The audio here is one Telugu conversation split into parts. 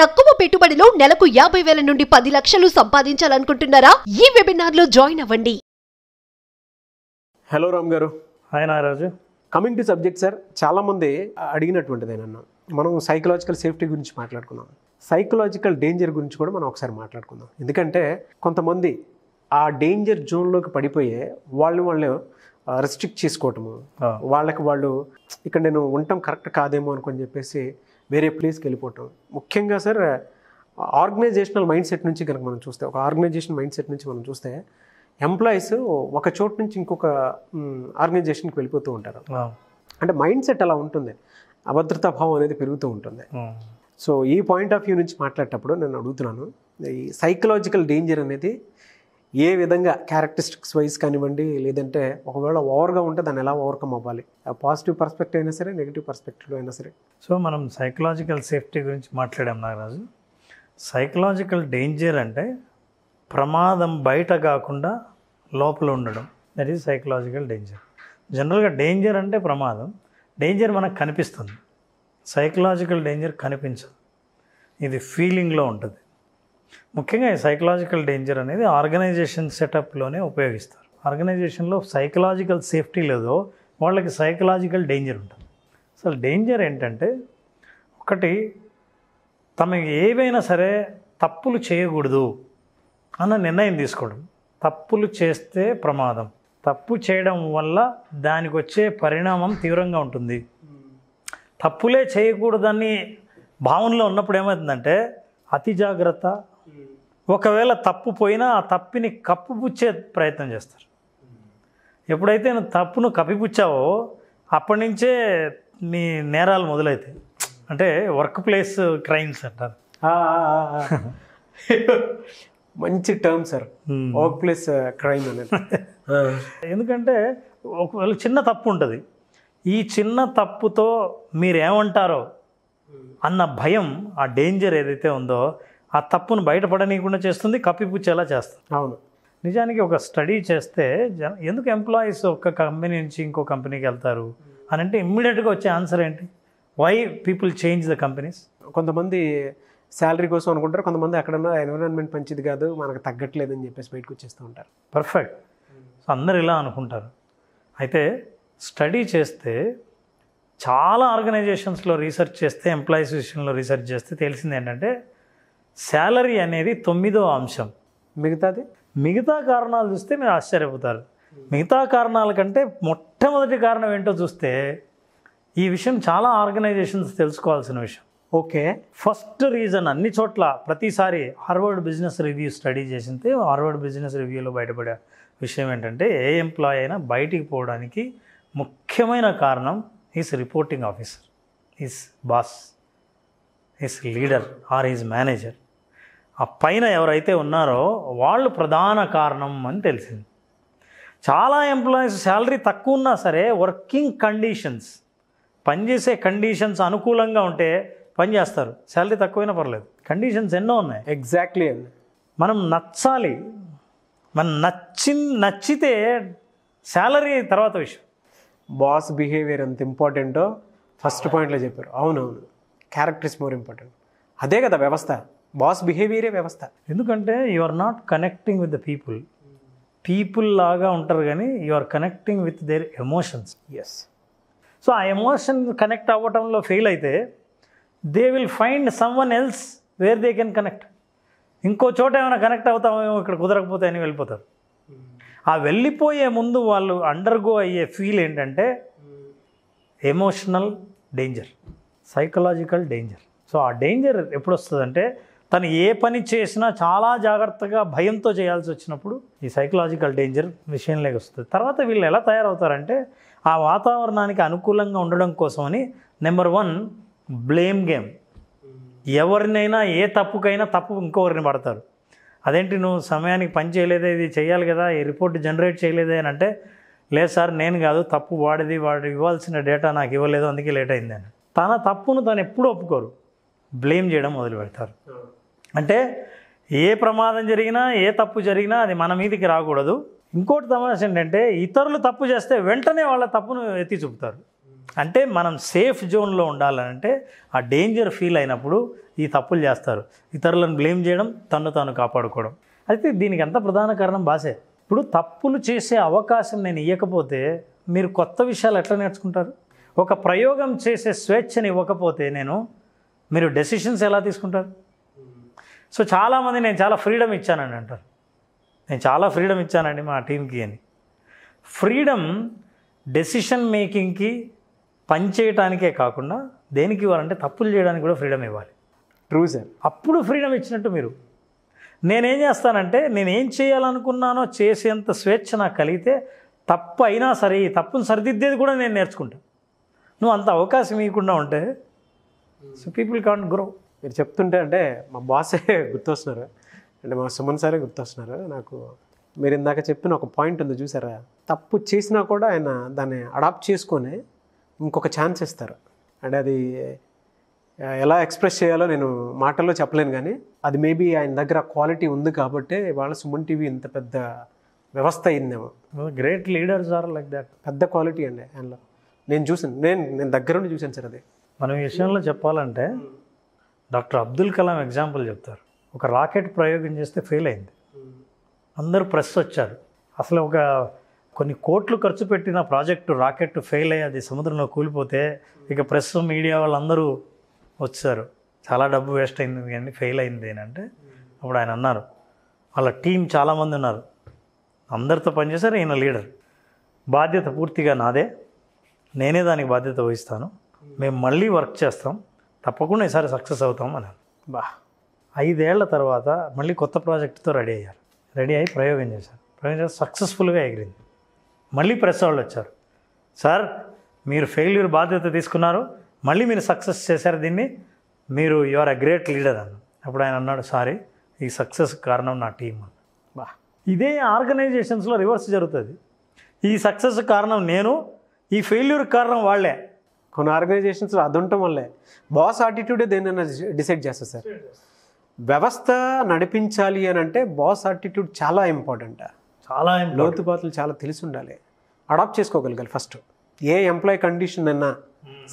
తక్కువ పెట్టుబడిలో నెలకు యాభై వేల నుండి పది లక్షలు సంపాదించాలనుకుంటున్నారా ఈ వెబినార్ లో జాయిన్ అవ్వండి హలో రామ్ గారు hi Nagaraju coming to subject sir చాలా మంది అడిగినటువంటిదేనన్నా మనం సైకలాజికల్ సేఫ్టీ గురించి మాట్లాడుకున్నాం సైకలాజికల్ డేంజర్ గురించి కూడా మనం ఒకసారి మాట్లాడుకుందాం ఎందుకంటే కొంతమంది ఆ డేంజర్ జోన్లోకి పడిపోయే వాళ్ళు వాళ్ళు రెస్ట్రిక్ట్ చేసుకోవటము వాళ్ళకి వాళ్ళు ఇక్కడ నేను ఉండటం కరెక్ట్ కాదేమో అనుకుని చెప్పేసి వేరే ప్లేస్కి వెళ్ళిపోవటం ముఖ్యంగా సార్ ఆర్గనైజేషనల్ మైండ్ సెట్ నుంచి కనుక మనం చూస్తే ఒక ఆర్గనైజేషన్ మైండ్ సెట్ నుంచి మనం చూస్తే ఎంప్లాయీస్ ఒక చోటు నుంచి ఇంకొక ఆర్గనైజేషన్కి వెళ్ళిపోతూ ఉంటారు అంటే మైండ్ సెట్ అలా ఉంటుంది అభద్రతా భావం అనేది పెరుగుతూ ఉంటుంది సో ఈ పాయింట్ ఆఫ్ వ్యూ నుంచి మాట్లాడేటప్పుడు నేను అడుగుతున్నాను ఈ సైకలాజికల్ డేంజర్ అనేది ఏ విధంగా క్యారెక్టరిస్టిక్స్ వైజ్ కానివ్వండి లేదంటే ఒకవేళ ఓవర్గా ఉంటే దాన్ని ఎలా ఓవర్కమ్ అవ్వాలి పాజిటివ్ పర్స్పెక్టివ్ అయినా సరే నెగిటివ్ పర్స్పెక్టివ్లో అయినా సరే సో మనం సైకలాజికల్ సేఫ్టీ గురించి మాట్లాడాం నాగరాజు సైకలాజికల్ డేంజర్ అంటే ప్రమాదం బయట కాకుండా లోపల ఉండడం దట్ ఈజ్ సైకలాజికల్ డేంజర్ జనరల్గా డేంజర్ అంటే ప్రమాదం డేంజర్ మనకు కనిపిస్తుంది సైకలాజికల్ డేంజర్ కనిపించదు ఇది ఫీలింగ్లో ఉంటుంది ముఖ్యంగా ఈ సైకలాజికల్ డేంజర్ అనేది ఆర్గనైజేషన్ సెటప్లోనే ఉపయోగిస్తారు ఆర్గనైజేషన్లో సైకలాజికల్ సేఫ్టీ లేదో వాళ్ళకి సైకలాజికల్ డేంజర్ ఉంటుంది అసలు డేంజర్ ఏంటంటే ఒకటి తమకి ఏవైనా సరే తప్పులు చేయకూడదు అన్న నిర్ణయం తీసుకోవడం తప్పులు చేస్తే ప్రమాదం తప్పు చేయడం వల్ల దానికి వచ్చే పరిణామం తీవ్రంగా ఉంటుంది తప్పులే చేయకూడదని భావనలో ఉన్నప్పుడు ఏమవుతుందంటే అతి జాగ్రత్త ఒకవేళ తప్పు పోయినా ఆ తప్పిని కప్పుపుచ్చే ప్రయత్నం చేస్తారు ఎప్పుడైతే నువ్వు తప్పును కప్పిపుచ్చావో అప్పటి నుంచే నీ నేరాలు మొదలవుతాయి అంటే వర్క్ ప్లేస్ క్రైమ్స్ అంటారు మంచి term sir work place crime అనేది ఎందుకంటే ఒకవేళ చిన్న తప్పు ఉంటుంది ఈ చిన్న తప్పుతో మీరేమంటారో అన్న భయం ఆ డేంజర్ ఏదైతే ఉందో ఆ తప్పును బయటపడనీయకుండా చేస్తుంది కప్పిపుచ్చేలా చేస్తుంది అవును నిజానికి ఒక స్టడీ చేస్తే జన ఎందుకు ఎంప్లాయీస్ ఒక కంపెనీ నుంచి ఇంకో కంపెనీకి వెళ్తారు అని అంటే ఇమ్మీడియట్గా వచ్చే ఆన్సర్ ఏంటి why people change the companies కొంతమంది శాలరీ కోసం అనుకుంటారు కొంతమంది అక్కడ ఎన్విరాన్మెంట్ మంచిది కాదు మనకు తగ్గట్లేదు అని చెప్పేసి బయటకు వచ్చేస్తూ ఉంటారు పర్ఫెక్ట్ సో అందరు ఇలా అనుకుంటారు అయితే స్టడీ చేస్తే చాలా ఆర్గనైజేషన్స్లో రీసెర్చ్ చేస్తే ఎంప్లాయీస్ విషయంలో రీసెర్చ్ చేస్తే తెలిసింది ఏంటంటే శాలరీ అనేది తొమ్మిదో అంశం మిగతాది మిగతా కారణాలు చూస్తే మీరు ఆశ్చర్యపోతారు మిగతా కారణాల కంటే మొట్టమొదటి కారణం ఏంటో చూస్తే ఈ విషయం చాలా ఆర్గనైజేషన్స్ తెలుసుకోవాల్సిన విషయం ఓకే ఫస్ట్ రీజన్ అన్ని చోట్ల ప్రతిసారి హార్వర్డ్ బిజినెస్ రివ్యూ స్టడీ చేసింది హార్వర్డ్ బిజినెస్ రివ్యూలో బయటపడే విషయం ఏంటంటే ఏ ఎంప్లాయీ అయినా బయటికి పోవడానికి ముఖ్యమైన కారణం is reporting officer is boss is leader or is manager ఆ పైన ఎవరైతే ఉన్నారో వాళ్ళు ప్రధాన కారణం అని తెలిసింది చాలా ఎంప్లాయీస్ శాలరీ తక్కువ ఉన్నా సరే వర్కింగ్ కండిషన్స్ పనిచేసే కండిషన్స్ అనుకూలంగా ఉంటే పని చేస్తారు శాలరీ తక్కువైనా పర్లేదు కండిషన్స్ ఎన్నో ఉన్నాయి ఎగ్జాక్ట్లీ మనం నచ్చాలి మనం నచ్చి నచ్చితే శాలరీ తర్వాత విషయం బాస్ బిహేవియర్ ఎంత ఇంపార్టెంటో ఫస్ట్ పాయింట్లో చెప్పారు అవునవును క్యారెక్టర్స్ మోర్ ఇంపార్టెంట్ అదే కదా వ్యవస్థ బాస్ బిహేవియరే వ్యవస్థ ఎందుకంటే you are not connecting with the people people లాగా ఉంటారు కానీ you are connecting with their emotions yes so ఆ ఎమోషన్ కనెక్ట్ అవ్వటంలో ఫెయిల్ అయితే they will find someone else where they can connect ఇంకో చోట ఏమైనా కనెక్ట్ అవుతామేమో ఇక్కడ కుదరకపోతే అని వెళ్ళిపోతారు ఆ వెళ్ళిపోయే ముందు వాళ్ళు అండర్గో అయ్యే ఫీల్ ఏంటంటే emotional danger psychological danger so ఆ డేంజర్ ఎప్పుడు వస్తుందంటే తను ఏ పని చేసినా చాలా జాగ్రత్తగా భయంతో చేయాల్సి వచ్చినప్పుడు ఈ సైకలాజికల్ డేంజర్ విషయంలోకి వస్తుంది తర్వాత వీళ్ళు ఎలా తయారవుతారంటే ఆ వాతావరణానికి అనుకూలంగా ఉండడం కోసమని నెంబర్ వన్ బ్లేమ్ గేమ్ ఎవరినైనా ఏ తప్పుకైనా తప్పు ఇంకొకరిని పడతారు అదేంటి నువ్వు సమయానికి పని చేయలేదే ఇది చేయాలి కదా ఈ రిపోర్ట్ జనరేట్ చేయలేదే అని అంటే లేదు సార్ నేను కాదు తప్పు వాడిది వాడు ఇవ్వాల్సిన డేటా నాకు ఇవ్వలేదు అందుకే లేట్ అయిందని తన తప్పును తను ఎప్పుడూ ఒప్పుకోరు బ్లేమ్ చేయడం మొదలు పెడతారు అంటే ఏ ప్రమాదం జరిగినా ఏ తప్పు జరిగినా అది మన మీదకి రాకూడదు ఇంకోటి సమస్య ఏంటంటే ఇతరులు తప్పు చేస్తే వెంటనే వాళ్ళ తప్పును ఎత్తి చూపుతారు అంటే మనం సేఫ్ జోన్లో ఉండాలంటే ఆ డేంజర్ ఫీల్ అయినప్పుడు ఈ తప్పులు చేస్తారు ఇతరులను బ్లేమ్ చేయడం తను తాను కాపాడుకోవడం అయితే దీనికి ఎంత ప్రధాన కారణం భాషే ఇప్పుడు తప్పులు చేసే అవకాశం నేను ఇవ్వకపోతే మీరు కొత్త విషయాలు ఎట్లా నేర్చుకుంటారు ఒక ప్రయోగం చేసే స్వేచ్ఛని ఇవ్వకపోతే నేను మీరు డెసిషన్స్ ఎలా తీసుకుంటారు సో చాలామంది నేను చాలా ఫ్రీడమ్ ఇచ్చానండి అంటారు నేను చాలా ఫ్రీడమ్ ఇచ్చానండి మా టీంకి అని ఫ్రీడమ్ డెసిషన్ మేకింగ్కి పనిచేయటానికే కాకుండా దేనికి ఇవ్వాలంటే తప్పులు చేయడానికి కూడా ఫ్రీడమ్ ఇవ్వాలి ట్రూ సార్ అప్పుడు ఫ్రీడమ్ ఇచ్చినట్టు మీరు నేనేం చేస్తానంటే నేనేం చేయాలనుకున్నానో చేసేంత స్వేచ్ఛ నాకు కలిగితే తప్పు అయినా సరే ఈ తప్పును సరిదిద్దేది కూడా నేను నేర్చుకుంటాను నువ్వు అంత అవకాశం ఇవ్వకుండా ఉంటే సో పీపుల్ కాంట్ గ్రో మీరు చెప్తుంటే అంటే మా బాసే గుర్తొస్తున్నారు అంటే మా సుమన్ సారే గుర్తొస్తున్నారు నాకు మీరు ఇందాక చెప్పిన ఒక పాయింట్ ఉంది చూసారా తప్పు చేసినా కూడా ఆయన దాన్ని అడాప్ట్ చేసుకొని ఇంకొక ఛాన్స్ ఇస్తారు అంటే అది ఎలా ఎక్స్ప్రెస్ చేయాలో నేను మాటల్లో చెప్పలేను కానీ అది మేబీ ఆయన దగ్గర క్వాలిటీ ఉంది కాబట్టి వాళ్ళ సుమన్ టీవీ ఇంత పెద్ద వ్యవస్థ అయిందేమో great leaders are like that పెద్ద క్వాలిటీ అండి ఆయనలో నేను చూసాను నేను నేను దగ్గర నుండి చూశాను సార్ అది మనం విషయంలో చెప్పాలంటే డాక్టర్ అబ్దుల్ కలాం ఎగ్జాంపుల్ చెప్తారు ఒక రాకెట్ ప్రయోగం చేస్తే ఫెయిల్ అయింది అందరూ ప్రెస్ వచ్చారు అసలు ఒక కొన్ని కోట్లు ఖర్చు పెట్టిన ప్రాజెక్టు రాకెట్ ఫెయిల్ అయ్యి అది సముద్రంలో కూలిపోతే ఇక ప్రెస్ మీడియా వాళ్ళందరూ వచ్చారు చాలా డబ్బు వేస్ట్ అయింది కానీ ఫెయిల్ అయింది అంటే అప్పుడు ఆయన అన్నారు వాళ్ళ టీం చాలామంది ఉన్నారు అందరితో పనిచేశారు ఈయన లీడర్ బాధ్యత పూర్తిగా నాదే నేనే దానికి బాధ్యత వహిస్తాను మేము మళ్ళీ వర్క్ చేస్తాం తప్పకుండా ఈసారి సక్సెస్ అవుతాం అని బా ఐదేళ్ల తర్వాత మళ్ళీ కొత్త ప్రాజెక్ట్తో రెడీ అయ్యారు రెడీ అయ్యి ప్రయోగం చేశారు ప్రయోగం చేసి సక్సెస్ఫుల్గా ఎగిరింది మళ్ళీ ప్రెస్ వాళ్ళు వచ్చారు సార్ మీరు ఫెయిల్యూర్ బాధ్యత తీసుకున్నారు మళ్ళీ మీరు సక్సెస్ చేశారు దీన్ని మీరు you are a great leader అన్న అప్పుడు ఆయన అన్నాడు సారీ ఈ సక్సెస్ కారణం నా టీం బా ఇదే ఆర్గనైజేషన్స్లో రివర్స్ జరుగుతుంది ఈ సక్సెస్ కారణం నేను ఈ ఫెయిల్యూర్ కారణం వాళ్ళే కొన్ని ఆర్గనైజేషన్స్ అది ఉండటం వల్లే బాస్ ఆటిట్యూడే దేని డిసైడ్ చేస్తా సార్ వ్యవస్థ నడిపించాలి అని అంటే బాస్ ఆటిట్యూడ్ చాలా ఇంపార్టెంట్ చాలా లోతుపాతలు చాలా తెలిసి ఉండాలి అడాప్ట్ చేసుకోగలగాలి ఫస్ట్ ఏ ఎంప్లాయీ కండిషన్ అన్నా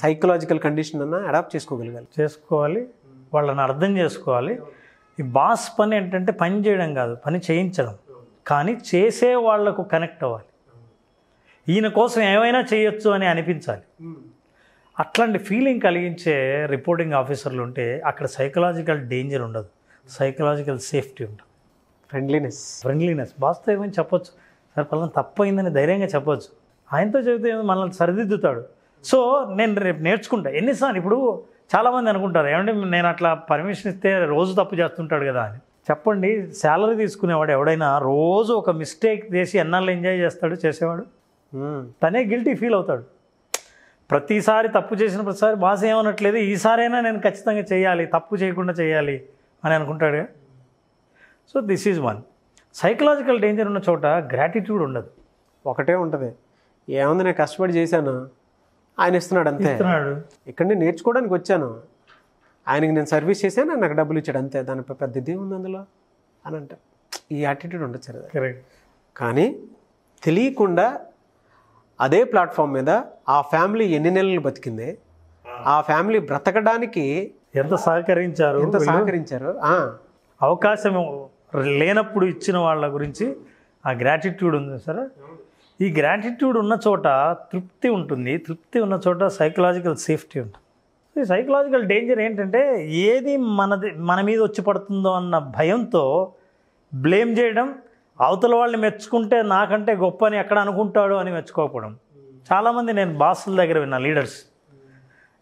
సైకలాజికల్ కండిషన్ అన్నా అడాప్ట్ చేసుకోగలగాలి చేసుకోవాలి వాళ్ళని అర్థం చేసుకోవాలి ఈ బాస్ పని ఏంటంటే పని చేయడం కాదు పని చేయించడం కానీ చేసే వాళ్లకు కనెక్ట్ అవ్వాలి ఈయన కోసం ఏమైనా చేయొచ్చు అని అనిపించాలి అట్లాంటి ఫీలింగ్ కలిగించే రిపోర్టింగ్ ఆఫీసర్లు ఉంటే అక్కడ సైకలాజికల్ డేంజర్ ఉండదు సైకలాజికల్ సేఫ్టీ ఉండదు ఫ్రెండ్లీనెస్ ఫ్రెండ్లీనెస్ బాస్తో ఏమైనా చెప్పొచ్చు సార్ పలానా తప్పైందని ధైర్యంగా చెప్పొచ్చు ఆయనతో చెబితే మనల్ని సరిదిద్దుతాడు సో నేను రేపు నేర్చుకుంటా ఎన్నిసార్లు ఇప్పుడు చాలామంది అనుకుంటారు ఏమంటే నేను అట్లా పర్మిషన్ ఇస్తే రోజు తప్పు చేస్తుంటాడు కదా అని చెప్పండి శాలరీ తీసుకునేవాడు ఎవడైనా రోజు ఒక మిస్టేక్ చేసి ఎన్నాళ్ళు ఎంజాయ్ చేస్తాడు చేసేవాడు తనే గిల్టీ ఫీల్ అవుతాడు ప్రతిసారి తప్పు చేసిన ప్రతిసారి బాస్ ఏమనట్లేదు ఈసారైనా నేను ఖచ్చితంగా చేయాలి తప్పు చేయకుండా చేయాలి అని అనుకుంటాడు so this is one psychological danger ఉన్న చోట గ్రాటిట్యూడ్ ఉండదు ఒకటే ఉంటుంది ఏముంది నేను కష్టపడి చేశాను ఆయన ఇస్తున్నాడు అంతే ఇక్కడ నేర్చుకోవడానికి వచ్చాను ఆయనకి నేను సర్వీస్ చేశాను నాకు డబ్బులు ఇచ్చాడు అంతే దానిపై పెద్ద ఇది ఉంది అందులో అని అంటారు ఈ యాటిట్యూడ్ ఉండొచ్చు కానీ తెలియకుండా అదే ప్లాట్ఫామ్ మీద ఆ ఫ్యామిలీ ఎన్ని నెలలు బతికింది ఆ ఫ్యామిలీ బ్రతకడానికి ఎంత సహకరించారు ఎంత సహకరించారు అవకాశం లేనప్పుడు ఇచ్చిన వాళ్ళ గురించి ఆ గ్రాటిట్యూడ్ ఉంది సార్ ఈ గ్రాటిట్యూడ్ ఉన్న చోట తృప్తి ఉంటుంది తృప్తి ఉన్న చోట సైకలాజికల్ సేఫ్టీ ఉంటుంది ఈ సైకలాజికల్ డేంజర్ ఏంటంటే ఏది మనది మన మీద వచ్చి పడుతుందో అన్న భయంతో బ్లేమ్ చేయడం అవతల వాళ్ళని మెచ్చుకుంటే నాకంటే గొప్ప అని ఎక్కడ అనుకుంటాడు అని మెచ్చుకోకపోవడం చాలామంది నేను బాసుల దగ్గర విన్నా లీడర్స్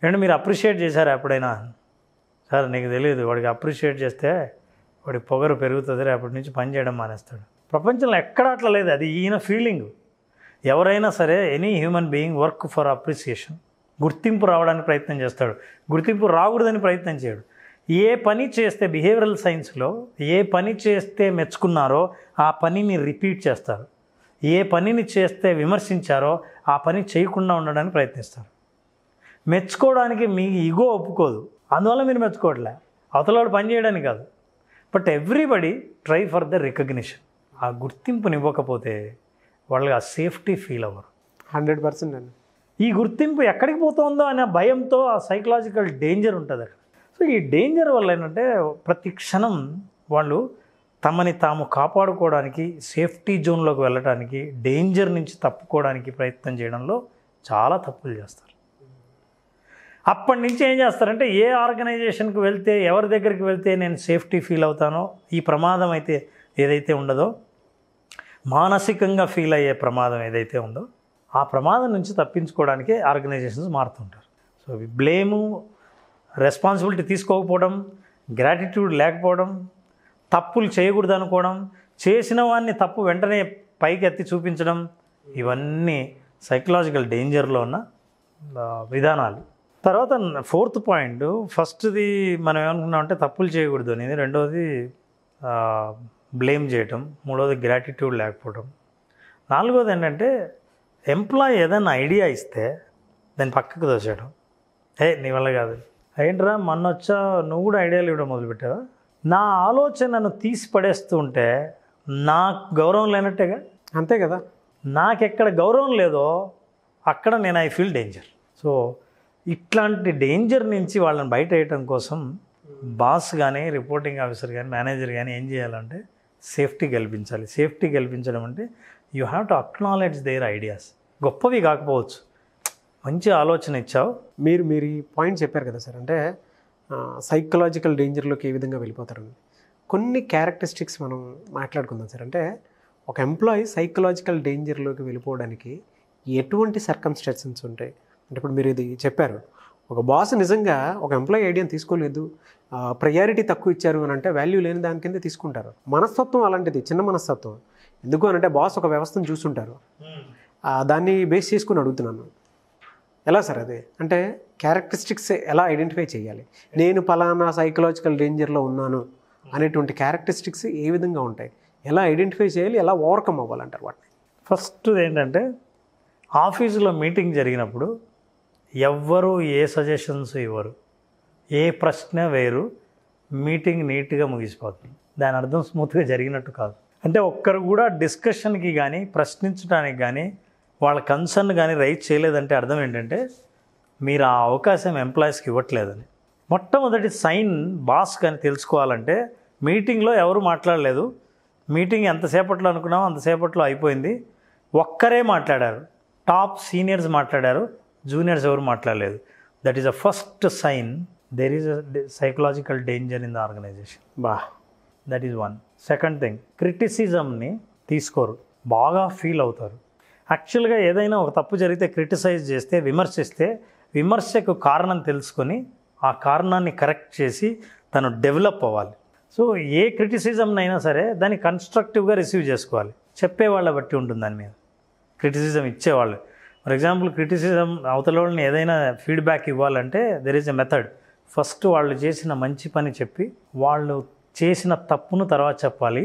ఏంటంటే మీరు అప్రిషియేట్ చేశారా ఎప్పుడైనా సార్ నీకు తెలియదు వాడికి అప్రిషియేట్ చేస్తే వాడి పొగరు పెరుగుతుంది రేపటి నుంచి పని చేయడం మానేస్తాడు ప్రపంచంలో ఎక్కడ అట్లా లేదు అది ఈయన ఫీలింగ్ ఎవరైనా సరే any human being work for appreciation గుర్తింపు రావడానికి ప్రయత్నం చేస్తాడు గుర్తింపు రాకూడదని ప్రయత్నం చేయడు ఏ పని చేస్తే బిహేవియరల్ సైన్స్లో ఏ పని చేస్తే మెచ్చుకున్నారో ఆ పనిని రిపీట్ చేస్తారు ఏ పనిని చేస్తే విమర్శించారో ఆ పని చేయకుండా ఉండడానికి ప్రయత్నిస్తారు మెచ్చుకోవడానికి మీ ఇగో ఒప్పుకోదు అందువల్ల మీరు మెచ్చుకోవట్లే అవతలవాడు పని చేయడానికి కాదు but everybody try for the recognition ఆ గుర్తింపుని ఇవ్వకపోతే వాళ్ళకి ఆ సేఫ్టీ ఫీల్ అవ్వరు హండ్రెడ్ పర్సెంట్ అండి ఈ గుర్తింపు ఎక్కడికి పోతుందో అనే భయంతో ఆ సైకలాజికల్ డేంజర్ ఉంటుంది అక్కడ సో ఈ డేంజర్ వల్ల ఏంటంటే ప్రతి క్షణం వాళ్ళు తమని తాము కాపాడుకోవడానికి సేఫ్టీ జోన్లోకి వెళ్ళడానికి డేంజర్ నుంచి తప్పుకోవడానికి ప్రయత్నం చేయడంలో చాలా తప్పులు చేస్తారు అప్పటి నుంచి ఏం చేస్తారంటే ఏ ఆర్గనైజేషన్కి వెళ్తే ఎవరి దగ్గరికి వెళ్తే నేను సేఫ్టీ ఫీల్ అవుతానో ఈ ప్రమాదం అయితే ఏదైతే ఉండదో మానసికంగా ఫీల్ అయ్యే ప్రమాదం ఏదైతే ఉందో ఆ ప్రమాదం నుంచి తప్పించుకోవడానికే ఆర్గనైజేషన్స్ మారుతుంటారు సో బ్లేము రెస్పాన్సిబిలిటీ తీసుకోకపోవడం గ్రాటిట్యూడ్ లేకపోవడం తప్పులు చేయకూడదు అనుకోవడం చేసిన వాడిని తప్పు వెంటనే పైకి ఎత్తి చూపించడం ఇవన్నీ సైకలాజికల్ డేంజర్లో ఉన్న విధానాలు తర్వాత ఫోర్త్ పాయింట్ ఫస్ట్ది మనం అంటే తప్పులు చేయకూడదు అనేది రెండవది బ్లేమ్ చేయటం మూడవది గ్రాటిట్యూడ్ లేకపోవడం నాలుగోది ఏంటంటే ఎంప్లాయీ ఏదైనా ఐడియా ఇస్తే దాన్ని పక్కకు దోచేయడం ఏ నీ వల్ల కాదు ఏంట్రా మొన్న వచ్చా నువ్వు కూడా ఐడియాలు ఇవ్వడం మొదలుపెట్టావా నా ఆలోచనను తీసి పడేస్తూ ఉంటే నాకు గౌరవం లేనట్టేగా అంతే కదా నాకెక్కడ గౌరవం లేదో అక్కడ నేను ఐ ఫీల్ డేంజర్ సో ఇట్లాంటి డేంజర్ నుంచి వాళ్ళని బయట వేయటం కోసం బాస్ కానీ రిపోర్టింగ్ ఆఫీసర్ కానీ మేనేజర్ కానీ ఏం చేయాలంటే సేఫ్టీ కల్పించాలి సేఫ్టీ కల్పించడం అంటే you have to acknowledge their ideas గొప్పవి కాకపోవచ్చు మంచి ఆలోచన ఇచ్చావు మీరు మీరు ఈ పాయింట్ చెప్పారు కదా సార్ అంటే సైకలాజికల్ డేంజర్లోకి ఏ విధంగా వెళ్ళిపోతారని కొన్ని క్యారెక్టరిస్టిక్స్ మనం మాట్లాడుకుందాం సార్ అంటే ఒక ఎంప్లాయీ సైకలాజికల్ డేంజర్లోకి వెళ్ళిపోవడానికి ఎటువంటి సర్కమ్స్టాన్సెస్ ఉంటాయి అంటే ఇప్పుడు మీరు ఇది చెప్పారు ఒక బాస్ నిజంగా ఒక ఎంప్లాయీ ఐడియా తీసుకోలేదు ప్రయారిటీ తక్కువ ఇచ్చారు అని అంటే వాల్యూ లేని దాని కింద తీసుకుంటారు మనస్తత్వం అలాంటిది చిన్న మనస్తత్వం ఎందుకు అని అంటే బాస్ ఒక వ్యవస్థను చూస్తుంటారు దాన్ని బేస్ చేసుకుని అడుగుతున్నాను ఎలా సార్ అది అంటే క్యారెక్టరిస్టిక్స్ ఎలా ఐడెంటిఫై చేయాలి నేను పలానా సైకలాజికల్ డేంజర్లో ఉన్నాను అనేటువంటి క్యారెక్టరిస్టిక్స్ ఏ విధంగా ఉంటాయి ఎలా ఐడెంటిఫై చేయాలి ఎలా ఓవర్కమ్ అవ్వాలంటారు వాటిని ఫస్ట్ ఏంటంటే ఆఫీసులో మీటింగ్ జరిగినప్పుడు ఎవ్వరూ ఏ సజెషన్స్ ఇవ్వరు ఏ ప్రశ్న వేరు మీటింగ్ నీట్గా ముగిసిపోతుంది దాని అర్థం స్మూత్గా జరిగినట్టు కాదు అంటే ఒక్కరు కూడా డిస్కషన్కి కానీ ప్రశ్నించడానికి కానీ వాళ్ళ కన్సర్న్ కానీ రైజ్ చేయలేదంటే అర్థం ఏంటంటే మీరు ఆ అవకాశం ఎంప్లాయీస్కి ఇవ్వట్లేదని మొట్టమొదటి సైన్ బాస్ కానీ తెలుసుకోవాలంటే మీటింగ్లో ఎవరు మాట్లాడలేదు మీటింగ్ ఎంతసేపట్లో అనుకున్నామో అంతసేపట్లో అయిపోయింది ఒక్కరే మాట్లాడారు టాప్ సీనియర్స్ మాట్లాడారు జూనియర్స్ ఎవరు మాట్లాడలేదు that is a first sign there is a psychological danger in the organisation బా that is one second thing క్రిటిసిజంని తీసుకోరు బాగా ఫీల్ అవుతారు యాక్చువల్గా ఏదైనా ఒక తప్పు జరిగితే క్రిటిసైజ్ చేస్తే విమర్శిస్తే విమర్శకు కారణం తెలుసుకొని ఆ కారణాన్ని కరెక్ట్ చేసి తను డెవలప్ అవ్వాలి సో ఏ అయినా సరే దాన్ని కన్స్ట్రక్టివ్గా రిసీవ్ చేసుకోవాలి చెప్పేవాళ్ళ బట్టి ఉంటుంది దాని మీద క్రిటిసిజం ఇచ్చేవాళ్ళు ఫర్ ఎగ్జాంపుల్ క్రిటిసిజం అవతల వాళ్ళని ఏదైనా ఫీడ్బ్యాక్ ఇవ్వాలంటే there is a method first వాళ్ళు చేసిన మంచి పని చెప్పి వాళ్ళు చేసిన తప్పును తర్వాత చెప్పాలి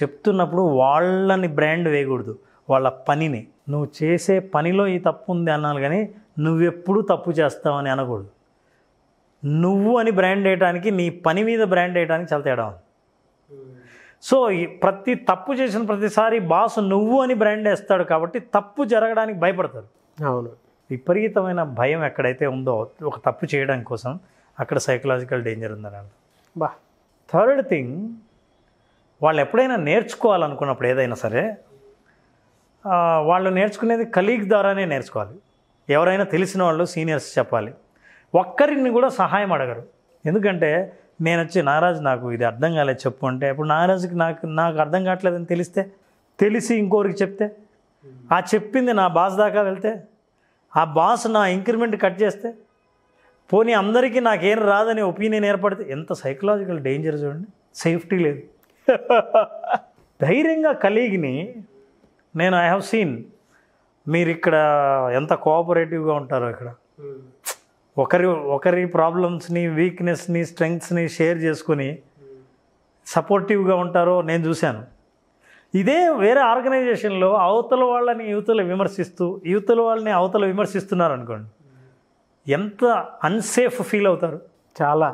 చెప్తున్నప్పుడు వాళ్ళని బ్రాండ్ వేయకూడదు వాళ్ళ పనిని నువ్వు చేసే పనిలో ఈ తప్పు ఉంది అన్నాను కానీ నువ్వెప్పుడు తప్పు చేస్తావని అనకూడదు నువ్వు అని బ్రాండ్ వేయడానికి నీ పని మీద బ్రాండ్ వేయడానికి చాలా తేడా ఉంది సో ప్రతి తప్పు చేసిన ప్రతిసారి బాసు నువ్వు అని బ్రాండ్ వేస్తాడు కాబట్టి తప్పు జరగడానికి భయపడతారు అవును విపరీతమైన భయం ఎక్కడైతే ఉందో ఒక తప్పు చేయడం కోసం అక్కడ సైకలాజికల్ డేంజర్ ఉందన్నాడు బా థర్డ్ థింగ్ వాళ్ళు ఎప్పుడైనా నేర్చుకోవాలనుకున్నప్పుడు ఏదైనా సరే వాళ్ళు నేర్చుకునేది కలీగ్ ద్వారానే నేర్చుకోవాలి ఎవరైనా తెలిసిన వాళ్ళు సీనియర్స్ చెప్పాలి ఒక్కరిని కూడా సహాయం అడగరు ఎందుకంటే నేను వచ్చి నారాజు నాకు ఇది అర్థం కాలేదు చెప్పు అంటే ఇప్పుడు నారాజుకి నాకు నాకు అర్థం కావట్లేదని తెలిస్తే తెలిసి ఇంకోరికి చెప్తే ఆ చెప్పింది నా బాస్ దాకా వెళ్తే ఆ బాస్ నా ఇంక్రిమెంట్ కట్ చేస్తే పోనీ అందరికీ నాకేం రాదనే ఒపీనియన్ ఏర్పడితే ఎంత సైకలాజికల్ డేంజర్ చూడండి సేఫ్టీ లేదు ధైర్యంగా కలీగ్ని నేను ఐ హ్యావ్ సీన్ మీరు ఇక్కడ ఎంత కోఆపరేటివ్గా ఉంటారో ఇక్కడ ఒకరి ఒకరి ప్రాబ్లమ్స్ని వీక్నెస్ని స్ట్రెంగ్త్స్ని షేర్ చేసుకుని సపోర్టివ్గా ఉంటారో నేను చూశాను ఇదే వేరే ఆర్గనైజేషన్లో అవతల వాళ్ళని యువతలు విమర్శిస్తూ యువతల వాళ్ళని అవతల విమర్శిస్తున్నారు అనుకోండి ఎంత అన్సేఫ్ ఫీల్ అవుతారు చాలా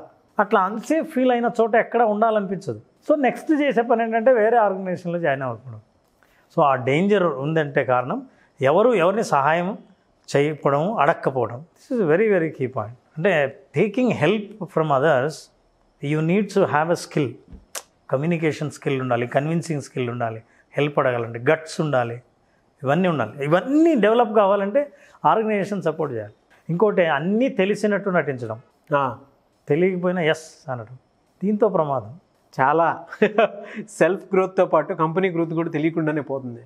అట్లా అన్సేఫ్ ఫీల్ అయిన చోట ఎక్కడ ఉండాలనిపించదు సో నెక్స్ట్ చేసే పని ఏంటంటే వేరే ఆర్గనైజేషన్లో జాయిన్ అవ్వకూడదు సో ఆ డేంజర్ ఉందంటే కారణం ఎవరు ఎవరిని సహాయం చేయకపోవడం అడక్కపోవడం this is very very key point అంటే taking help from others you needs to have a skill communication skill ఉండాలి కన్విన్సింగ్ స్కిల్ ఉండాలి హెల్ప్ అడగాలంటే గట్స్ ఉండాలి ఇవన్నీ ఉండాలి ఇవన్నీ డెవలప్ కావాలంటే ఆర్గనైజేషన్ సపోర్ట్ చేయాలి ఇంకోటి అన్నీ తెలిసినట్టు నటించడం తెలియకపోయినా ఎస్ అనడం దీంతో ప్రమాదం చాలా సెల్ఫ్ గ్రోత్తో పాటు కంపెనీ గ్రోత్ కూడా తెలియకుండానే పోతుంది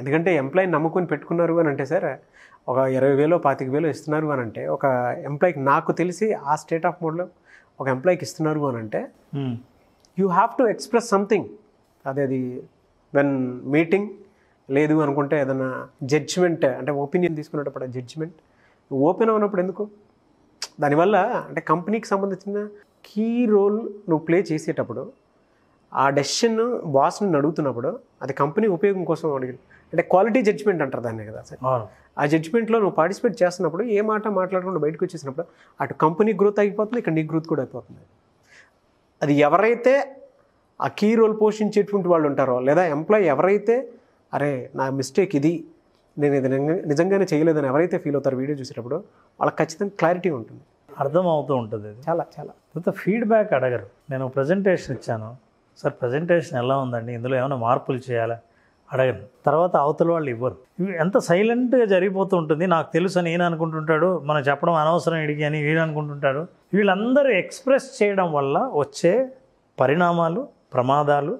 ఎందుకంటే ఎంప్లాయీని నమ్ముకొని పెట్టుకున్నారు అని అంటే సార్ ఒక ఇరవై వేలో పాతిక వేలో ఇస్తున్నారు అని అంటే ఒక ఎంప్లాయీకి నాకు తెలిసి ఆ స్టేట్ ఆఫ్ మోడ్లో ఒక ఎంప్లాయీకి ఇస్తున్నారు అని అంటే you have to express something అదే అది వెన్ మీటింగ్ లేదు అనుకుంటే ఏదైనా జడ్జిమెంట్ అంటే ఒపీనియన్ తీసుకునేటప్పుడు జడ్జిమెంట్ ఓపెన్ అవునప్పుడు ఎందుకు దానివల్ల అంటే కంపెనీకి సంబంధించిన కీ రోల్ నువ్వు ప్లే చేసేటప్పుడు ఆ డెసిషన్ బాస్ అడుగుతున్నప్పుడు అది కంపెనీ ఉపయోగం కోసం అడిగి అంటే క్వాలిటీ జడ్జ్మెంట్ అంటారు దాన్ని కదా సార్ ఆ జడ్జ్మెంట్లో నువ్వు పార్టిసిపేట్ చేస్తున్నప్పుడు ఏ మాట మాట్లాడకుండా బయటకు వచ్చేసినప్పుడు అటు కంపెనీ గ్రోత్ అయిపోతుంది ఇక్కడ నీ గ్రోత్ కూడా అయిపోతుంది అది ఎవరైతే ఆ కీ రోల్ పోషించేటువంటి వాళ్ళు ఉంటారో లేదా ఎంప్లాయీ ఎవరైతే అరే నా మిస్టేక్ ఇది నేను ఇది నిజంగానే చేయలేదని ఎవరైతే ఫీల్ అవుతారు వీడియో చూసేటప్పుడు వాళ్ళకి ఖచ్చితంగా క్లారిటీ ఉంటుంది అర్థమవుతూ ఉంటుంది అది చాలా చాలా తర్వాత ఫీడ్బ్యాక్ అడగరు నేను ప్రజెంటేషన్ ఇచ్చాను సార్ ప్రజెంటేషన్ ఎలా ఉందండి ఇందులో ఏమైనా మార్పులు చేయాలా అడగను తర్వాత అవతల వాళ్ళు ఇవ్వరు ఎంత సైలెంట్గా జరిగిపోతూ ఉంటుంది నాకు తెలుసు అని ఈయన అనుకుంటుంటాడు మనం చెప్పడం అనవసరం ఇడిగి అని ఈయన అనుకుంటుంటాడు వీళ్ళందరూ ఎక్స్ప్రెస్ చేయడం వల్ల వచ్చే పరిణామాలు ప్రమాదాలు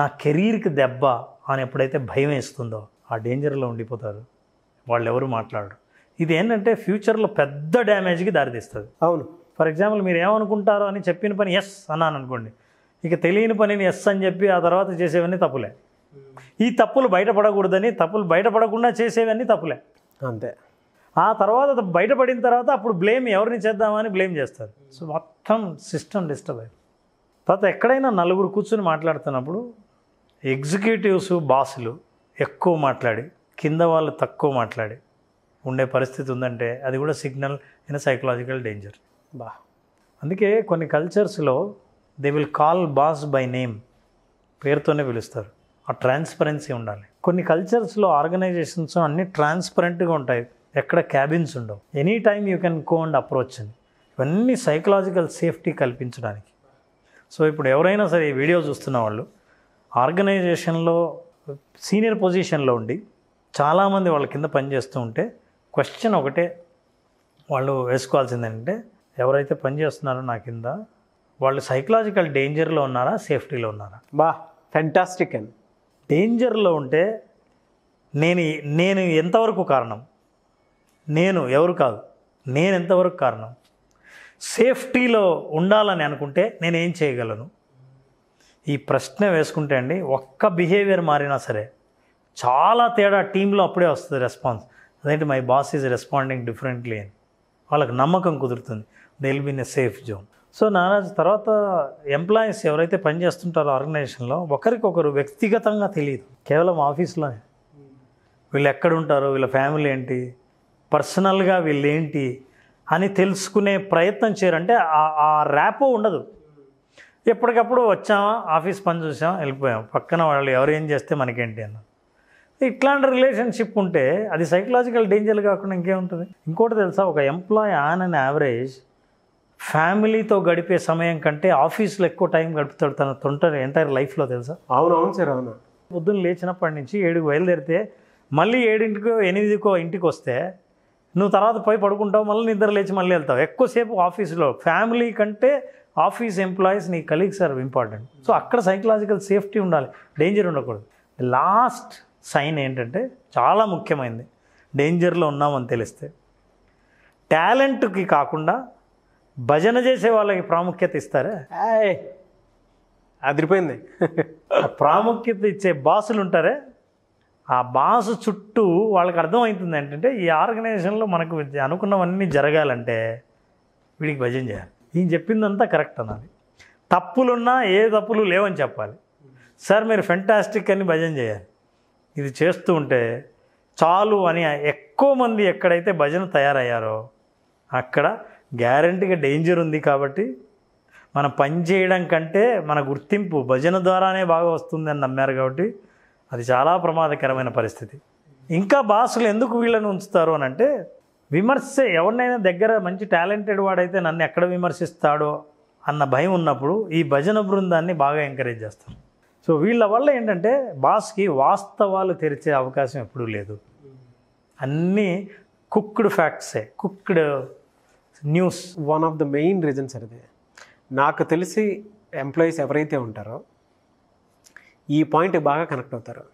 నా కెరీర్కి దెబ్బ అని ఎప్పుడైతే భయం వేస్తుందో ఆ డేంజర్లో ఉండిపోతారు వాళ్ళు ఎవరు మాట్లాడరు ఇది ఏంటంటే ఫ్యూచర్లో పెద్ద డ్యామేజ్కి దారితీస్తుంది అవును ఫర్ ఎగ్జాంపుల్ మీరు ఏమనుకుంటారో అని చెప్పిన పని ఎస్ అన్నాను అనుకోండి ఇక తెలియని పనిని ఎస్ అని చెప్పి ఆ తర్వాత చేసేవన్నీ తప్పులే ఈ తప్పులు బయటపడకూడదని తప్పులు బయటపడకుండా చేసేవన్నీ తప్పులే అంతే ఆ తర్వాత బయటపడిన తర్వాత అప్పుడు బ్లేమ్ ఎవరిని చేద్దామని బ్లేమ్ చేస్తారు సో మొత్తం సిస్టమ్ డిస్టర్బ్ అయింది తర్వాత ఎక్కడైనా నలుగురు కూర్చుని మాట్లాడుతున్నప్పుడు ఎగ్జిక్యూటివ్స్ బాసులు ఎక్కువ మాట్లాడి కింద వాళ్ళు తక్కువ మాట్లాడి ఉండే పరిస్థితి ఉందంటే అది కూడా సిగ్నల్ ఇన్ సైకలాజికల్ డేంజర్ బా అందుకే కొన్ని కల్చర్స్లో they will call boss by name పేరుతోనే పిలుస్తారు ఆ ట్రాన్స్పరెన్సీ ఉండాలి కొన్ని కల్చర్స్లో ఆర్గనైజేషన్స్ అన్నీ ట్రాన్స్పరెంట్గా ఉంటాయి ఎక్కడ క్యాబిన్స్ ఉండవు any time you can go and approach అని ఇవన్నీ సైకలాజికల్ సేఫ్టీ కల్పించడానికి సో ఇప్పుడు ఎవరైనా సరే ఈ వీడియో చూస్తున్న వాళ్ళు ఆర్గనైజేషన్లో సీనియర్ పొజిషన్లో ఉండి చాలామంది వాళ్ళ కింద పనిచేస్తూ ఉంటే క్వశ్చన్ ఒకటే వాళ్ళు అంటే ఎవరైతే పని చేస్తున్నారో నా కింద వాళ్ళు సైకలాజికల్ డేంజర్లో ఉన్నారా సేఫ్టీలో ఉన్నారా బా ఫెంటాస్టిక్ అండ్ డేంజర్లో ఉంటే నేను నేను ఎంతవరకు కారణం నేను ఎవరు కాదు నేను ఎంతవరకు కారణం సేఫ్టీలో ఉండాలని అనుకుంటే నేనేం చేయగలను ఈ ప్రశ్న వేసుకుంటే అండి ఒక్క బిహేవియర్ మారినా సరే చాలా తేడా టీంలో అప్పుడే వస్తుంది రెస్పాన్స్ అదేంటి my boss is responding differently అని వాళ్ళకి నమ్మకం కుదురుతుంది they will a safe zone so Naraj తర్వాత ఎంప్లాయీస్ ఎవరైతే పనిచేస్తుంటారో ఆర్గనైజేషన్లో ఒకరికొకరు వ్యక్తిగతంగా తెలియదు కేవలం ఆఫీస్లో వీళ్ళు ఎక్కడుంటారు వీళ్ళ ఫ్యామిలీ ఏంటి పర్సనల్గా వీళ్ళు ఏంటి అని తెలుసుకునే ప్రయత్నం చేయరంటే ఆ ర్యాపో ఉండదు ఎప్పటికప్పుడు వచ్చామా ఆఫీస్ పని చూసాం వెళ్ళిపోయాం పక్కన వాళ్ళు ఎవరు ఏం చేస్తే మనకేంటి అన్న ఇట్లాంటి రిలేషన్షిప్ ఉంటే అది సైకలాజికల్ డేంజర్ కాకుండా ఇంకేముంటుంది ఇంకోటి తెలుసా ఒక ఎంప్లాయ్ ఆన్ అండ్ యావరేజ్ ఫ్యామిలీతో గడిపే సమయం కంటే ఆఫీస్లో ఎక్కువ టైం గడుపుతాడు తన తొంట ఎంటైర్ లైఫ్లో తెలుసా అవును సార్ అవును పొద్దున్న లేచినప్పటి నుంచి ఏడుకు బయలుదేరితే మళ్ళీ ఏడింటికో ఎనిమిదికో ఇంటికి వస్తే నువ్వు తర్వాత పోయి పడుకుంటావు మళ్ళీ నిద్ర లేచి మళ్ళీ వెళ్తావు ఎక్కువసేపు ఆఫీస్లో ఫ్యామిలీ కంటే ఆఫీస్ ఎంప్లాయీస్ నీ కలీగ్స్ ఆర్ ఇంపార్టెంట్ సో అక్కడ సైకలాజికల్ సేఫ్టీ ఉండాలి డేంజర్ ఉండకూడదు లాస్ట్ సైన్ ఏంటంటే చాలా ముఖ్యమైనది డేంజర్లో ఉన్నామని తెలిస్తే టాలెంట్కి కాకుండా భజన చేసే వాళ్ళకి ప్రాముఖ్యత ఇస్తారా అదిరిపోయింది ప్రాముఖ్యత ఇచ్చే బాసులు ఉంటారే ఆ బాసు చుట్టూ వాళ్ళకి అర్థమవుతుంది ఏంటంటే ఈ ఆర్గనైజేషన్లో మనకు అనుకున్నవన్నీ జరగాలంటే వీడికి భజన చేయాలి ఈయన చెప్పిందంతా కరెక్ట్ అన్నది తప్పులున్నా ఏ తప్పులు లేవని చెప్పాలి సార్ మీరు ఫెంటాస్టిక్ అని భజన చేయాలి ఇది చేస్తూ ఉంటే చాలు అని ఎక్కువ మంది ఎక్కడైతే భజన తయారయ్యారో అక్కడ గ్యారంటీగా డేంజర్ ఉంది కాబట్టి మనం పని చేయడం కంటే మన గుర్తింపు భజన ద్వారానే బాగా వస్తుందని నమ్మారు కాబట్టి అది చాలా ప్రమాదకరమైన పరిస్థితి ఇంకా బాసులు ఎందుకు వీళ్ళని ఉంచుతారు అని అంటే విమర్శ ఎవరినైనా దగ్గర మంచి టాలెంటెడ్ వాడైతే నన్ను ఎక్కడ విమర్శిస్తాడో అన్న భయం ఉన్నప్పుడు ఈ భజన బృందాన్ని బాగా ఎంకరేజ్ చేస్తారు సో వీళ్ళ వల్ల ఏంటంటే బాస్కి వాస్తవాలు తెరిచే అవకాశం ఎప్పుడూ లేదు అన్నీ కుక్డ్ ఫ్యాక్ట్సే cooked news one of the main reason sir ఇది నాకు తెలిసి ఎంప్లాయీస్ ఎవరైతే ఉంటారో ఈ పాయింట్ బాగా కనెక్ట్ అవుతారు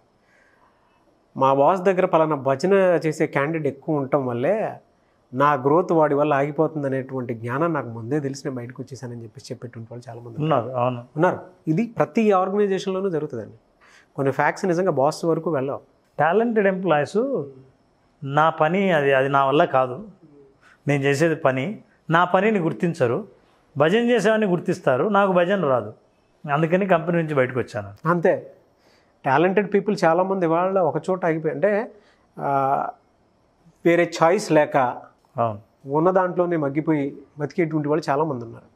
మా బాస్ దగ్గర పలానా భజన చేసే క్యాండిడేట్ ఎక్కువ ఉండటం వల్లే నా గ్రోత్ వాడి వల్ల ఆగిపోతుంది అనేటువంటి జ్ఞానం నాకు ముందే తెలిసి నేను బయటకు వచ్చేసానని చెప్పేసి చెప్పేటువంటి వాళ్ళు చాలామంది ఉన్నారు అవును ఉన్నారు ఇది ప్రతి ఆర్గనైజేషన్లోనూ జరుగుతుందండి కొన్ని ఫ్యాక్స్ నిజంగా బాస్ వరకు వెళ్ళవు టాలెంటెడ్ ఎంప్లాయీస్ నా పని అది అది నా వల్ల కాదు నేను చేసేది పని నా పనిని గుర్తించరు భజన చేసేవాడిని గుర్తిస్తారు నాకు భజన రాదు అందుకని కంపెనీ నుంచి బయటకు వచ్చాను అంతే టాలెంటెడ్ పీపుల్ చాలామంది వాళ్ళ ఒక చోట ఆగిపోయి అంటే వేరే చాయిస్ లేక ఉన్న దాంట్లోనే మగ్గిపోయి బతికేటువంటి వాళ్ళు చాలామంది ఉన్నారు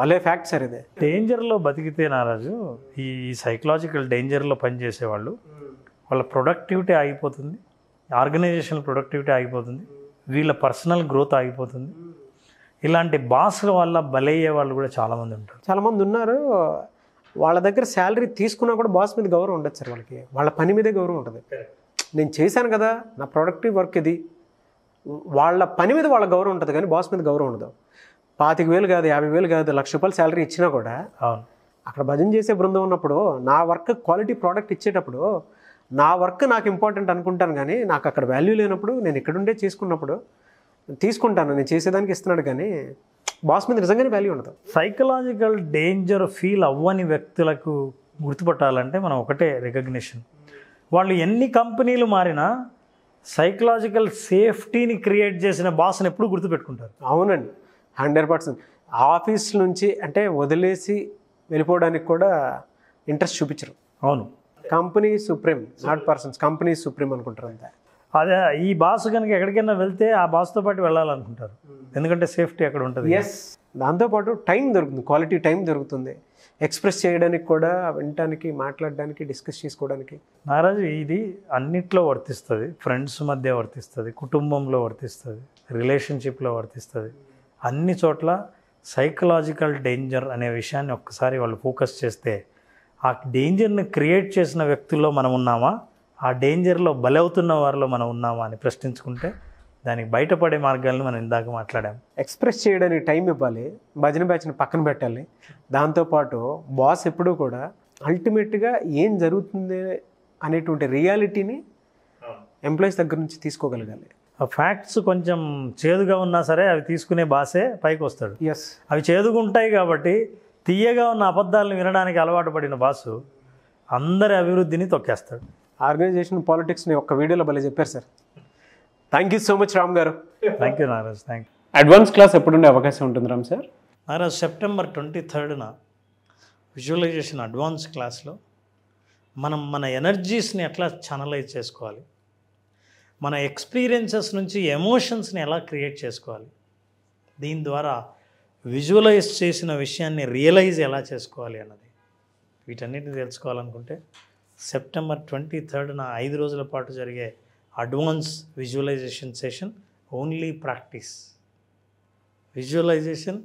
భలే ఫ్యాక్ట్ సార్ ఇదే డేంజర్లో బతికితే నారాజు ఈ సైకలాజికల్ డేంజర్లో పనిచేసేవాళ్ళు వాళ్ళ ప్రొడక్టివిటీ ఆగిపోతుంది ఆర్గనైజేషన్ ప్రొడక్టివిటీ ఆగిపోతుంది వీళ్ళ పర్సనల్ గ్రోత్ ఆగిపోతుంది ఇలాంటి బాసుల వల్ల బలయ్యే వాళ్ళు కూడా చాలామంది ఉంటారు చాలామంది ఉన్నారు వాళ్ళ దగ్గర శాలరీ తీసుకున్నా కూడా బాస్ మీద గౌరవం ఉండదు సార్ వాళ్ళకి వాళ్ళ పని మీదే గౌరవం ఉంటుంది నేను చేశాను కదా నా ప్రొడక్టివ్ వర్క్ ఇది వాళ్ళ పని మీద వాళ్ళ గౌరవం ఉంటుంది కానీ బాస్ మీద గౌరవం ఉండదు పాతిక వేలు కాదు యాభై వేలు కాదు లక్ష రూపాయలు శాలరీ ఇచ్చినా కూడా అక్కడ భజన చేసే బృందం ఉన్నప్పుడు నా వర్క్ క్వాలిటీ ప్రోడక్ట్ ఇచ్చేటప్పుడు నా వర్క్ నాకు ఇంపార్టెంట్ అనుకుంటాను కానీ నాకు అక్కడ వాల్యూ లేనప్పుడు నేను ఇక్కడుండే చేసుకున్నప్పుడు తీసుకుంటాను నేను చేసేదానికి ఇస్తున్నాడు కానీ బాస్ మీద నిజంగానే వాల్యూ ఉండదు సైకలాజికల్ డేంజర్ ఫీల్ అవ్వని వ్యక్తులకు గుర్తుపట్టాలంటే మనం ఒకటే రికగ్నిషన్ వాళ్ళు ఎన్ని కంపెనీలు మారినా సైకలాజికల్ సేఫ్టీని క్రియేట్ చేసిన బాస్ని ఎప్పుడు గుర్తుపెట్టుకుంటారు అవునండి హండ్రెడ్ పర్సెంట్ ఆఫీస్ నుంచి అంటే వదిలేసి వెళ్ళిపోవడానికి కూడా ఇంట్రెస్ట్ చూపించరు అవును company supreme not persons company supreme అనుకుంటారు అంతే అదే ఈ బాస్ కనుక ఎక్కడికైనా వెళ్తే ఆ బాస్తో పాటు వెళ్ళాలనుకుంటారు ఎందుకంటే సేఫ్టీ అక్కడ ఉంటుంది ఎస్ దాంతోపాటు టైం దొరుకుతుంది క్వాలిటీ టైం దొరుకుతుంది ఎక్స్ప్రెస్ చేయడానికి కూడా వినటానికి మాట్లాడడానికి డిస్కస్ చేసుకోవడానికి నారాజు ఇది అన్నిట్లో వర్తిస్తుంది ఫ్రెండ్స్ మధ్య వర్తిస్తుంది కుటుంబంలో వర్తిస్తుంది రిలేషన్షిప్లో వర్తిస్తుంది అన్ని చోట్ల సైకలాజికల్ డేంజర్ అనే విషయాన్ని ఒక్కసారి వాళ్ళు ఫోకస్ చేస్తే ఆ డేంజర్ని క్రియేట్ చేసిన వ్యక్తుల్లో మనం ఉన్నామా ఆ డేంజర్లో బలవుతున్న వారిలో మనం ఉన్నామా అని ప్రశ్నించుకుంటే దానికి బయటపడే మార్గాలను మనం ఇందాక మాట్లాడాం ఎక్స్ప్రెస్ చేయడానికి టైం ఇవ్వాలి భజన బ్యాచ్ని పక్కన పెట్టాలి దాంతోపాటు బాస్ ఎప్పుడూ కూడా అల్టిమేట్గా ఏం జరుగుతుంది అనేటువంటి రియాలిటీని ఎంప్లాయీస్ దగ్గర నుంచి తీసుకోగలగాలి ఫ్యాక్ట్స్ కొంచెం చేదుగా ఉన్నా సరే అవి తీసుకునే బాసే పైకి వస్తాడు ఎస్ అవి చేదుగా ఉంటాయి కాబట్టి తీయగా ఉన్న అబద్ధాలను వినడానికి అలవాటు పడిన బాసు అందరి అభివృద్ధిని తొక్కేస్తాడు ఆర్గనైజేషన్ పాలిటిక్స్ని ఒక వీడియోలో భలే చెప్పారు sir thank you so much Ram garu thank you Naraj thank advance class ఎప్పుడుండే అవకాశం ఉంటుంది Ram sir Naraj September twenty థర్డ్న విజువలైజేషన్ అడ్వాన్స్ క్లాస్లో మనం మన ఎనర్జీస్ని ఎట్లా ఛానలైజ్ చేసుకోవాలి మన ఎక్స్పీరియన్సెస్ నుంచి ఎమోషన్స్ని ఎలా క్రియేట్ చేసుకోవాలి దీని ద్వారా విజువలైజ్ చేసిన విషయాన్ని రియలైజ్ ఎలా చేసుకోవాలి అన్నది వీటన్నిటిని తెలుసుకోవాలనుకుంటే సెప్టెంబర్ ట్వంటీ థర్డ్న ఐదు రోజుల పాటు జరిగే advance visualisation session only practice visualisation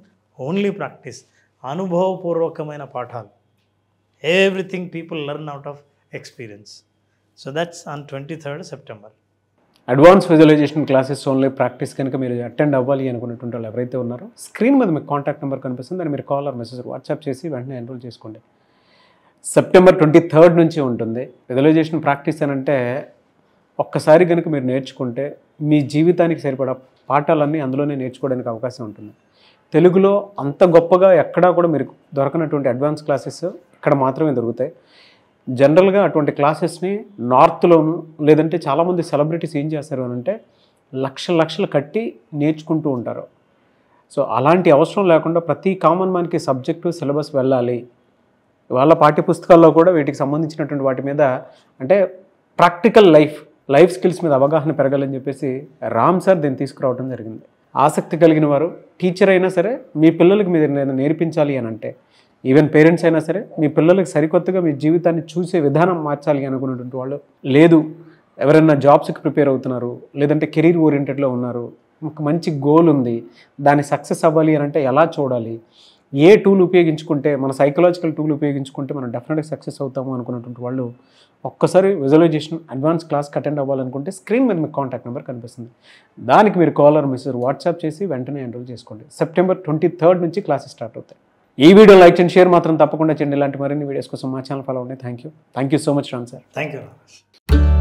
only practice అనుభవపూర్వకమైన పాఠాలు everything people learn out of experience so that's on twenty third September advance visualisation classes only practice కనుక మీరు అటెండ్ అవ్వాలి అనుకున్నటువంటి వాళ్ళు ఎవరైతే ఉన్నారో స్క్రీన్ మీద మీకు కాంటాక్ట్ నెంబర్ కనిపిస్తుంది దాన్ని మీరు కాల్ ఆర్ మెసేజ్ వాట్సాప్ చేసి వెంటనే ఎన్రోల్ చేసుకోండి సెప్టెంబర్ ట్వంటీ థర్డ్ నుంచి ఉంటుంది విజువలైజేషన్ ప్రాక్టీస్ అని అంటే ఒక్కసారి కనుక మీరు నేర్చుకుంటే మీ జీవితానికి సరిపడా పాఠాలన్నీ అందులోనే నేర్చుకోవడానికి అవకాశం ఉంటుంది తెలుగులో అంత గొప్పగా ఎక్కడా కూడా మీరు దొరకనటువంటి అడ్వాన్స్ క్లాసెస్ ఇక్కడ మాత్రమే దొరుకుతాయి జనరల్గా అటువంటి క్లాసెస్ని నార్త్లోను లేదంటే చాలామంది సెలబ్రిటీస్ ఏం చేస్తారు అని అంటే లక్ష లక్షలు కట్టి నేర్చుకుంటూ ఉంటారు సో అలాంటి అవసరం లేకుండా ప్రతి కామన్ మ్యాన్కి సబ్జెక్టు సిలబస్ వెళ్ళాలి వాళ్ళ పాఠ్యపుస్తకాల్లో కూడా వీటికి సంబంధించినటువంటి వాటి మీద అంటే ప్రాక్టికల్ లైఫ్ లైఫ్ స్కిల్స్ మీద అవగాహన పెరగాలని చెప్పేసి రామ్ సార్ దీన్ని తీసుకురావడం జరిగింది ఆసక్తి కలిగిన వారు టీచర్ అయినా సరే మీ పిల్లలకి మీరు నేను నేర్పించాలి అని అంటే ఈవెన్ పేరెంట్స్ అయినా సరే మీ పిల్లలకి సరికొత్తగా మీ జీవితాన్ని చూసే విధానం మార్చాలి అనుకున్నటువంటి వాళ్ళు లేదు ఎవరైనా జాబ్స్కి ప్రిపేర్ అవుతున్నారు లేదంటే కెరీర్ ఓరియంటెడ్లో ఉన్నారు ఒక మంచి గోల్ ఉంది దాన్ని సక్సెస్ అవ్వాలి అని అంటే ఎలా చూడాలి ఏ టూల్ ఉపయోగించుకుంటే మన సైకలాజికల్ టూల్ ఉపయోగించుకుంటే మనం డెఫినెట్గా సక్సెస్ అవుతాము అనుకున్నటువంటి వాళ్ళు ఒక్కసారి విజువలైజేషన్ అడ్వాన్స్ క్లాస్కి అటెండ్ అవ్వాలనుకుంటే స్క్రీన్ మీద మీకు కాంటాక్ట్ నెంబర్ కనిపిస్తుంది దానికి మీరు కాలర్ మెసేజ్ వాట్సాప్ చేసి వెంటనే ఎన్రోల్ చేసుకోండి సెప్టెంబర్ ట్వంటీ థర్డ్ నుంచి క్లాసెస్ స్టార్ట్ అవుతాయి ఈ వీడియో లైక్ చేయండి షేర్ మాత్రం తప్పకుండా చేయండి ఇలాంటి మరిన్ని వీడియోస్ కోసం మా ఛానల్ ఫాలో అవ్వండి thank you thank you so much Ram sir thank you